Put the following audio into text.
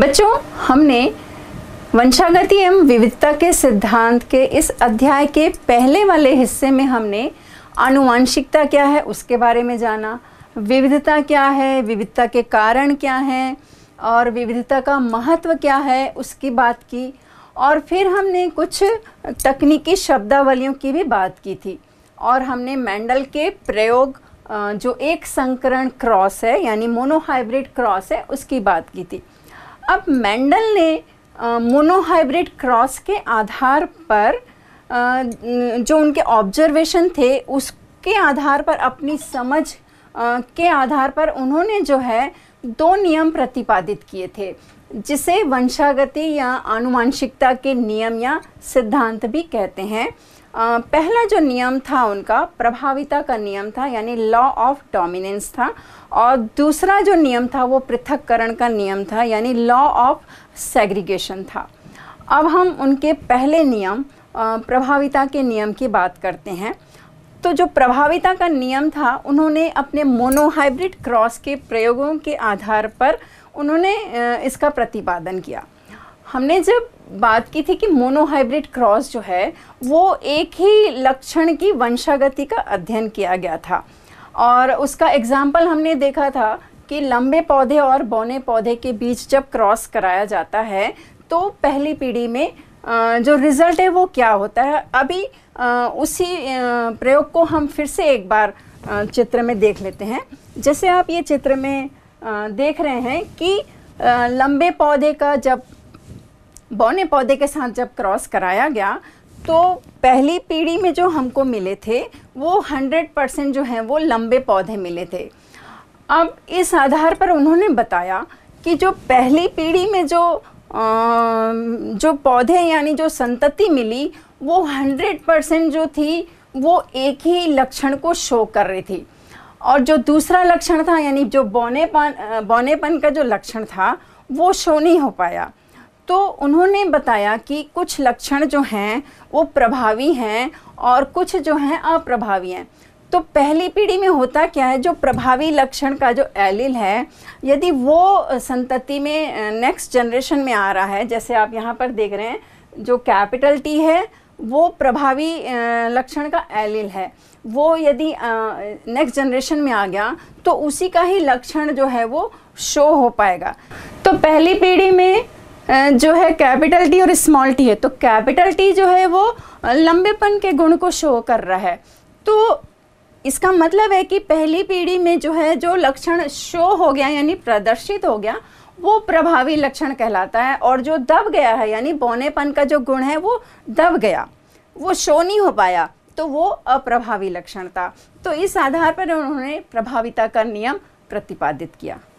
बच्चों हमने वंशागति एवं विविधता के सिद्धांत के इस अध्याय के पहले वाले हिस्से में हमने आनुवंशिकता क्या है उसके बारे में जाना विविधता क्या है विविधता के कारण क्या हैं और विविधता का महत्व क्या है उसकी बात की और फिर हमने कुछ तकनीकी शब्दावलियों की भी बात की थी और हमने मैंडल के प्रयोग जो एक संकरण क्रॉस है यानी मोनोहाइब्रिड क्रॉस है उसकी बात की थी अब मेंडल ने मोनोहाइब्रिड क्रॉस के आधार पर आ, जो उनके ऑब्जर्वेशन थे उसके आधार पर अपनी समझ आ, के आधार पर उन्होंने जो है दो नियम प्रतिपादित किए थे जिसे वंशागति या आनुवंशिकता के नियम या सिद्धांत भी कहते हैं आ, पहला जो नियम था उनका प्रभाविता का नियम था यानी लॉ ऑफ डोमिनेंस था और दूसरा जो नियम था वो पृथककरण का नियम था यानी लॉ ऑफ सेग्रीगेशन था अब हम उनके पहले नियम प्रभाविता के नियम की बात करते हैं तो जो प्रभाविता का नियम था उन्होंने अपने मोनोहाइब्रिड क्रॉस के प्रयोगों के आधार पर उन्होंने इसका प्रतिपादन किया हमने जब बात की थी कि मोनोहाइब्रिड क्रॉस जो है वो एक ही लक्षण की वंशागति का अध्ययन किया गया था और उसका एग्जाम्पल हमने देखा था कि लंबे पौधे और बौने पौधे के बीच जब क्रॉस कराया जाता है तो पहली पीढ़ी में जो रिज़ल्ट है वो क्या होता है अभी उसी प्रयोग को हम फिर से एक बार चित्र में देख लेते हैं जैसे आप ये चित्र में देख रहे हैं कि लंबे पौधे का जब बौने पौधे के साथ जब क्रॉस कराया गया तो पहली पीढ़ी में जो हमको मिले थे वो 100 परसेंट जो हैं वो लंबे पौधे मिले थे अब इस आधार पर उन्होंने बताया कि जो पहली पीढ़ी में जो जो पौधे यानी जो संतति मिली वो 100 परसेंट जो थी वो एक ही लक्षण को शो कर रही थी और जो दूसरा लक्षण था यानी जो बौनेपन बौनेपन का जो लक्षण था वो शो नहीं हो पाया तो उन्होंने बताया कि कुछ लक्षण जो हैं वो प्रभावी हैं और कुछ जो हैं अप्रभावी हैं तो पहली पीढ़ी में होता क्या है जो प्रभावी लक्षण का जो एलिल है यदि वो संतति में नेक्स्ट जनरेशन में आ रहा है जैसे आप यहाँ पर देख रहे हैं जो कैपिटल टी है वो प्रभावी लक्षण का एलिल है वो यदि नेक्स्ट जनरेशन में आ गया तो उसी का ही लक्षण जो है वो शो हो पाएगा तो पहली पीढ़ी में जो है कैपिटल टी और स्मॉल टी है तो कैपिटल टी जो है वो लंबेपन के गुण को शो कर रहा है तो इसका मतलब है कि पहली पीढ़ी में जो है जो लक्षण शो हो गया यानी प्रदर्शित हो गया वो प्रभावी लक्षण कहलाता है और जो दब गया है यानी बौनेपन का जो गुण है वो दब गया वो शो नहीं हो पाया तो वो अप्रभावी लक्षण था तो इस आधार पर उन्होंने प्रभाविता का नियम प्रतिपादित किया